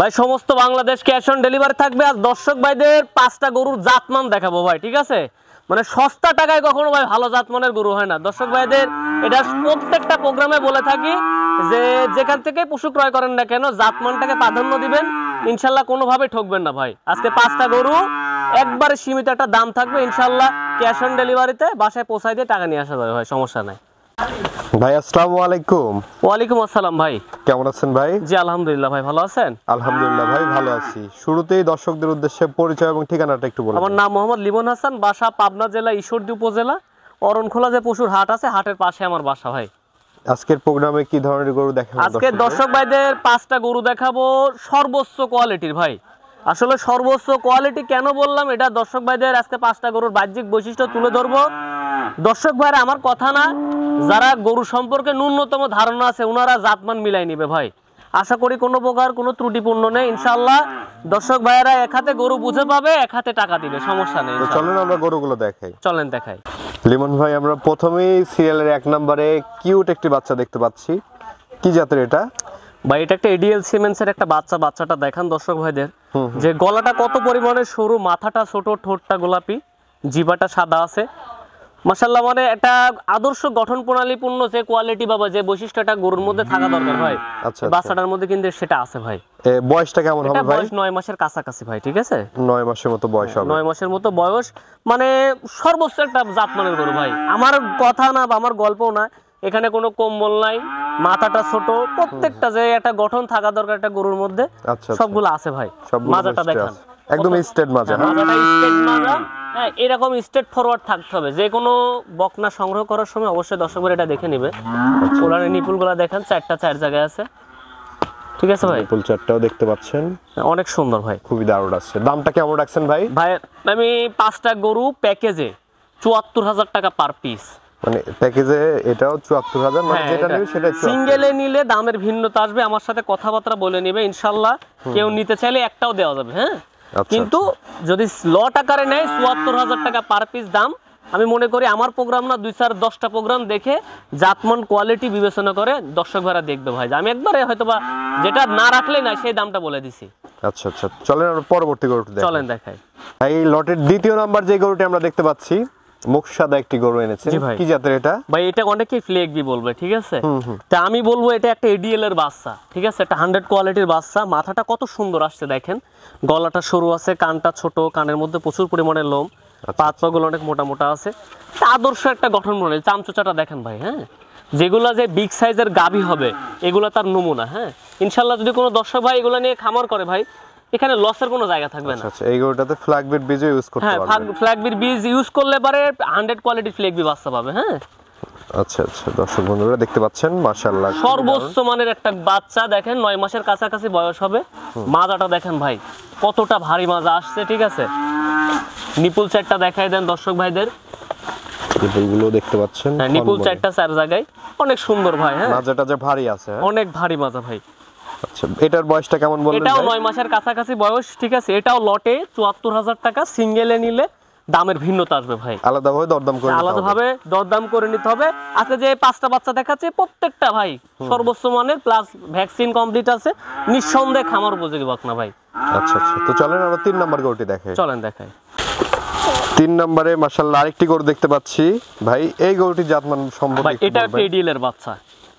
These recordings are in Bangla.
ভাই সমস্ত বাংলাদেশ ক্যাশ অন ডেলিভারি থাকবে আর দর্শক ভাইদের পাঁচটা গরুর জাতমান দেখাবো ভাই ঠিক আছে মানে সস্তা টাকায় কখনো ভাই ভালো জাতমানের গরু হয় না দর্শক ভাইদের এটা প্রত্যেকটা প্রোগ্রামে বলে থাকি যে যেখান থেকে পশু ক্রয় করেন না কেন জাতমানটাকে প্রাধান্য দিবেন ইনশাল্লাহ কোনোভাবে ঠকবেন না ভাই আজকে পাঁচটা গরু একবারে সীমিত একটা দাম থাকবে ইনশাল্লাহ ক্যাশ অন ডেলিভারিতে বাসায় পৌঁছায় দিয়ে টাকা নিয়ে আসা যাবে ভাই সমস্যা নাই ভাই আসসালামু আলাইকুম ওয়ালাইকুম আসসালাম ভাই কেমন আছেন ভাই জি আলহামদুলিল্লাহ ভাই ভালো আছেন আলহামদুলিল্লাহ ভাই ভালো আছি শুরুতেই দর্শকদের উদ্দেশ্যে পরিচয় এবং ঠিকানাটা একটু বলুন আমার নাম মোহাম্মদ লিমন হাসান বাসা পাবনা জেলা ঈশ্বরদী উপজেলা অরণখোলা যে পশুর হাট আছে হাটের পাশে আমার বাসা ভাই আজকের প্রোগ্রামে কি ধরনের গরু দেখাবো আজকে দর্শক ভাইদের পাঁচটা গরু দেখাবো সর্বোচ্চ কোয়ালিটির ভাই আসলে সর্বোচ্চ কোয়ালিটি কেন বললাম এটা দর্শক ভাইদের আজকে পাঁচটা গরুর বাহ্যিক বৈশিষ্ট্য তুলে ধরবো দর্শক ভাইরা আমার কথা না যারা গরু সম্পর্কে ন্যূনতম ধারণা আছে ওনারা জাতমান মিলাই নিবে ভাই আশা করি কোনো প্রকার কোনো ত্রুটিপূর্ণ নেই ইনশাল্লাহ দর্শক ভাইয়েরা এক হাতে গরু বুঝে পাবে এক হাতে টাকা দিবে সমস্যা নেই চলেন আমরা গরুগুলো দেখাই চলেন দেখাই লিমন ভাই আমরা প্রথমেই সিরিয়ালের এক নম্বরে কিউট একটি বাচ্চা দেখতে পাচ্ছি কি জাতের এটা ভাই এটা একটা এডিএল সিমেন্সের একটা বাচ্চা বাচ্চাটা দেখান দর্শক ভাইদের যে গলাটা কত পরিমাণে সরু মাথাটা ছোট ঠোঁটটা গোলাপি জিবাটা সাদা আছে মাসাল্লাহ মানে এটা আদর্শ গঠন প্রণালীপূর্ণ যে কোয়ালিটি বাবা যে বৈশিষ্ট্যটা গরুর মধ্যে থাকা দরকার ভাই আচ্ছা, আচ্ছা। বাচ্চাটার মধ্যে কিন্তু সেটা আছে ভাই বয়সটা কেমন হবে ভাই বয়স 9 মাসের কাছাকাছি ভাই ঠিক আছে 9 মাসের মতো বয়স হবে 9 মাসের মতো বয়স মানে সর্বোচ্চ একটা জাত মানের গরু ভাই আমার কথা না বা আমার গল্পও না এখানে কোনো কম্বল নাই মাথাটা ছোট প্রত্যেকটা যে একটা গঠন থাকা দরকার একটা গরুর মধ্যে আচ্ছা, আচ্ছা। সবগুলো আছে ভাই মাজাটা দেখেন একদম স্টেট মাজা হ্যাঁ? মাজাটা স্টেট মাজা হ্যাঁ এরকম স্টেট ফরওয়ার্ড থাকতে হবে যে কোনো বকনা সংগ্রহ করার সময় অবশ্যই দর্শকরা এটা দেখে নেবে ওলানের নিপুলগুলো দেখেন চারটা চার জায়গায় আছে ঠিক আছে ভাই ফুল চারটাও দেখতে পাচ্ছেন অনেক সুন্দর ভাই খুবই দারুণ আছে দামটা কেমন রাখছেন ভাই ভাই আমি পাঁচটা গরু প্যাকেজে চুয়াত্তর হাজার টাকা পার পিস মানে প্যাকেজে এটাও চুয়াত্তর হাজার মানে হ্যাঁ, যেটা নেবে সেটা সিঙ্গেলে নিলে দামের ভিন্নতা আসবে আমার সাথে কথাবার্তা বলে নেবে ইনশাল্লাহ কেউ নিতে চাইলে একটাও দেওয়া যাবে হ্যাঁ আচ্ছা। কিন্তু যদি স্লট আকারে নেয় চুয়াত্তর হাজার টাকা পার পিস দাম আমি মনে করি আমার প্রোগ্রাম না দুই চার দশটা প্রোগ্রাম দেখে জাতমন কোয়ালিটি বিবেচনা করে দর্শক ভাড়া দেখবে ভাই আমি একবারে হয়তো বা যেটা না রাখলে না সেই দামটা বলে দিছি আচ্ছা আচ্ছা চলেন পরবর্তী গরুটি চলেন দেখাই এই লটের দ্বিতীয় নাম্বার যে গরুটি আমরা দেখতে পাচ্ছি গলাটা সরু আছে কানটা ছোট কানের মধ্যে প্রচুর পরিমাণে লোম আচ্ছা, আচ্ছা। পাঁচ গুলো অনেক মোটা মোটা আছে আদর্শ একটা গঠন মনে চামচোচাটা দেখেন ভাই হ্যাঁ যেগুলা যে বিগ সাইজের গাভি হবে এগুলা তার নমুনা হ্যাঁ ইনশাল্লাহ যদি কোনো দর্শক ভাই এগুলো নিয়ে খামার করে ভাই এখানে লসের কোনো জায়গা থাকবে না আচ্ছা, আচ্ছা এই গরুটাতে ফ্ল্যাগবিট বীজ ইউজ করতে পারবে হ্যাঁ ফ্ল্যাগবিট বীজ ইউজ করলে পারে 100 কোয়ালিটি ফ্ল্যাগবি বাচ্চা পাবে হ্যাঁ আচ্ছা আচ্ছা দর্শক বন্ধুরা দেখতে পাচ্ছেন মাশাআল্লাহ সর্বোচ্চ মানের একটা বাচ্চা দেখেন 9 মাসের কাছাকাছি বয়স হবে মাজাটা দেখেন ভাই কতটা ভারী মাজা আসছে ঠিক আছে নিপুল চারটা দেখাই দেন দর্শক ভাইদের নিপুলগুলো দেখতে পাচ্ছেন হ্যাঁ নিপুল চারটা চার জায়গায় অনেক সুন্দর ভাই হ্যাঁ মাজাটা যে ভারী আছে হ্যাঁ। অনেক ভারী মাজা ভাই আচ্ছা, এটার বয়সটা কেমন বললেন এটাও 9 মাসের কাছাকাছি বয়স ঠিক আছে এটাও লটে 74000 টাকা সিঙ্গেলে নিলে দামের ভিন্নতা আসবে ভাই আলাদাভাবে দরদাম করে আলাদাভাবে দরদাম করে নিতে হবে আজকে যে পাঁচটা বাচ্চা দেখাচ্ছে প্রত্যেকটা ভাই সর্বোচ্চ মানের প্লাস ভ্যাকসিন কমপ্লিট আছে নিঃসন্দেহে খামার উপযোগী বাকনা ভাই আচ্ছা আচ্ছা তো চলেন আমরা তিন নম্বর গরুটি দেখাই চলেন দেখাই তিন নম্বরে মাশাআল্লাহ আরেকটি গরু দেখতে পাচ্ছি ভাই এই গরুটি জাতমান সম্ভব এটা টেডিএল এর বাচ্চা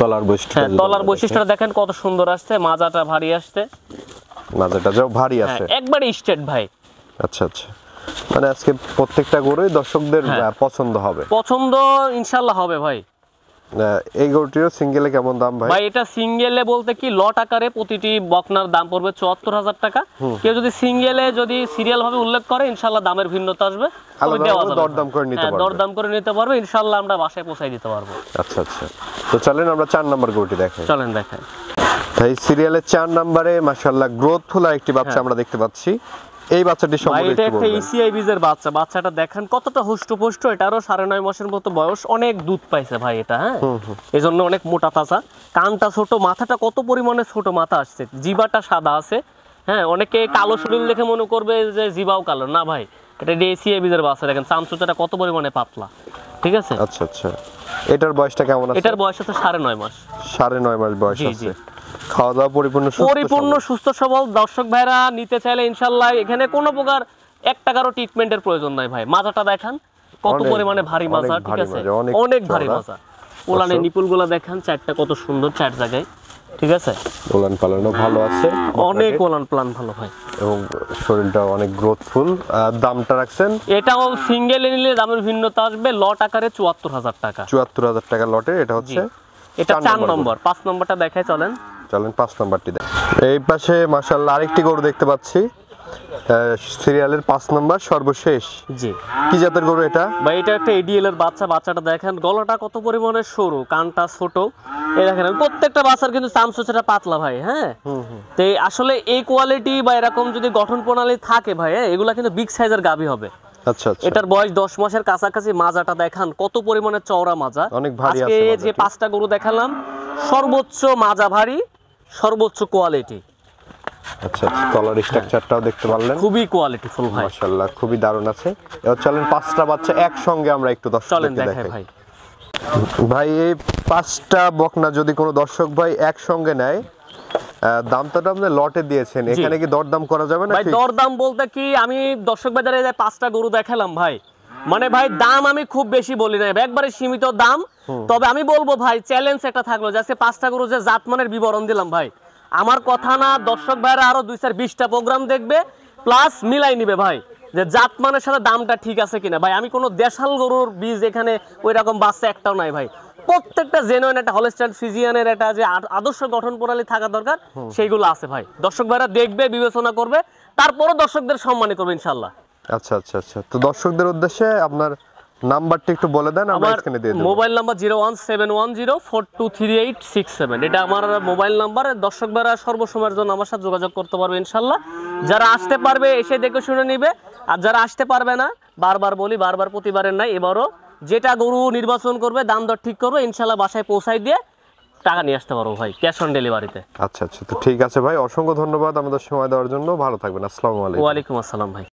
তলার বৈশিষ্ট্য তলার বৈশিষ্ট্যটা হ্যাঁ, দেখেন কত সুন্দর আসছে মাজাটা ভারী আসছে মাজাটা যাও ভারী হ্যাঁ, আছে একবারে স্ট্রেট ভাই আচ্ছা আচ্ছা মানে আজকে প্রত্যেকটা গরুই দর্শকদের হ্যাঁ। পছন্দ হবে পছন্দ ইনশাল্লাহ হবে ভাই এই সিঙ্গেলে কেমন দাম ভাই ভাই এটা সিঙ্গেলে বলতে কি লট আকারে প্রতিটি বকনার দাম পড়বে টাকা কেউ যদি সিঙ্গেলে যদি সিরিয়াল ভাবে উল্লেখ করে ইনশাল্লাহ দামের ভিন্নতা আসবে দরদাম করে নিতে হ্যাঁ, পারবে দরদাম করে নিতে পারবে ইনশাল্লাহ আমরা বাসায় পৌঁছাই দিতে পারবো আচ্ছা আচ্ছা তো চলেন আমরা চার নম্বর গরুটি দেখাই চলেন দেখাই ভাই সিরিয়ালের চার নম্বরে মাশাআল্লাহ গ্রোথফুল একটি বাচ্চা হ্যাঁ। আমরা দেখতে পাচ্ছি এই বাচ্চাটি সম্পর্কে এটা একটা ইসিআই বীজের বাচ্চা বাচ্চাটা দেখেন কতটা হুষ্টপুষ্ট এটারও সাড়ে নয় মাসের মতো বয়স অনেক দুধ পাইছে ভাই এটা হ্যাঁ এই জন্য অনেক মোটা তাজা কানটা ছোট মাথাটা কত পরিমাণে ছোট মাথা আসছে জিবাটা সাদা আছে হ্যাঁ অনেকে কালো শরীর দেখে মনে করবে যে জিবাও কালো না ভাই এটা এসিআই বিজের বাচ্চা দেখেন চামচুটাটা কত পরিমাণে পাতলা ঠিক আছে আচ্ছা আচ্ছা এটার বয়সটা কেমন আছে এটার বয়স আছে সাড়ে নয় মাস সাড়ে নয় মাস বয়স আছে খাওয়া দাওয়া পরিপূর্ণ সুস্থ সবল দর্শক ভাইরা নিতে চাইলে ইনশাল্লাহ এখানে কোনো প্রকার এক টাকারও ট্রিটমেন্টের প্রয়োজন নাই ভাই দেখান কত ভারী ঠিক আছে অনেক ভারী দেখান চারটা কত সুন্দর চার জায়গায় ঠিক আছে ওলান পালানও ভালো আছে অনেক ওলান প্লান ভালো ভাই এবং শরীরটা অনেক গ্রোথফুল দামটা রাখছেন এটাও সিঙ্গেল নিলে দামের ভিন্নতা আসবে লট আকারে চুয়াত্তর হাজার টাকা চুয়াত্তর হাজার টাকা লটে এটা হচ্ছে এটা চার নম্বর পাঁচ নম্বরটা দেখায় চলেন চলেন পাঁচ নাম্বারটি এই পাশে মাসাল্লাহ আরেকটি গরু দেখতে পাচ্ছি সিরিয়ালের পাঁচ সর্বশেষ জি কি জাতের গরু এটা ভাই এটা একটা এডিএল এর বাচ্চা বাচ্চাটা দেখেন গলাটা কত পরিমাণে সরু কানটা ছোট এই দেখেন প্রত্যেকটা বাচ্চার কিন্তু পাতলা ভাই হ্যাঁ তো আসলে এই কোয়ালিটি বা এরকম যদি গঠন প্রণালী থাকে ভাই হ্যাঁ, এগুলা কিন্তু বিগ সাইজের গাবি হবে আচ্ছা, আচ্ছা এটার বয়স দশ মাসের কাছাকাছি মাজাটা দেখান কত পরিমাণে চওড়া মাজা অনেক ভারী আজকে যে পাঁচটা গরু দেখালাম সর্বোচ্চ মাজা ভারী সর্বোচ্চ কোয়ালিটি আচ্ছা কলার আচ্ছা, স্ট্রাকচারটাও দেখতে পারলেন খুবই কোয়ালিটি ফুল ভাই মাশাআল্লাহ খুবই আছে এবার চলেন পাঁচটা বাচ্চা একসঙ্গে আমরা একটু দেখাই ভাই ভাই এই পাঁচটা বকনা যদি কোনো দর্শক ভাই একসঙ্গে নেয় দামটা তো আপনি লটে দিয়েছেন এখানে কি দরদাম করা যাবে না ভাই দরদাম বলতে কি আমি দর্শক বাজারে পাঁচটা গরু দেখালাম ভাই মানে ভাই দাম আমি খুব বেশি বলি না একবারে সীমিত দাম তবে আমি বলবো ভাই চ্যালেঞ্জ একটা থাকলো যে পাঁচটা গরু যে জাতমানের বিবরণ দিলাম ভাই আমার কথা না দর্শক ভাইরা আরো দুই চার বিশটা প্রোগ্রাম দেখবে প্লাস মিলাই নিবে ভাই যে জাতমানের সাথে দামটা ঠিক আছে কিনা ভাই আমি কোনো দেশাল গরুর বীজ এখানে ওই রকম বাসে একটাও নাই ভাই প্রত্যেকটা জেনুইন একটা হলস্টাইন ফিজিয়ানের একটা যে আদর্শ গঠন প্রণালী থাকা দরকার সেইগুলো আছে ভাই দর্শক ভাইরা দেখবে বিবেচনা করবে তারপরও দর্শকদের সম্মানী করবে ইনশাল্লাহ আচ্ছা আচ্ছা আচ্ছা তো দর্শকদের উদ্দেশ্যে আপনার নাম্বারটি একটু বলে দেন আমরা এখানে দিয়ে দেব মোবাইল নাম্বার 01710423867 এটা আমার মোবাইল নাম্বার দর্শক ভাইরা সর্বসময়ের জন্য আমার সাথে যোগাযোগ করতে পারবে ইনশাআল্লাহ যারা আসতে পারবে এসে দেখে শুনে নেবে আর যারা আসতে পারবে না বারবার বলি বারবার প্রতিবারের নাই এবারও যেটা গরু নির্বাচন করবে দাম দর ঠিক করবে ইনশাআল্লাহ বাসায় পৌঁছায় দিয়ে টাকা নিয়ে আসতে পারবো ভাই ক্যাশ অন ডেলিভারিতে আচ্ছা আচ্ছা তো ঠিক আছে ভাই অসংখ্য ধন্যবাদ আমাদের সময় দেওয়ার জন্য ভালো থাকবেন আসসালামু আলাইকুম ওয়া আলাইকুম আসসালাম ভাই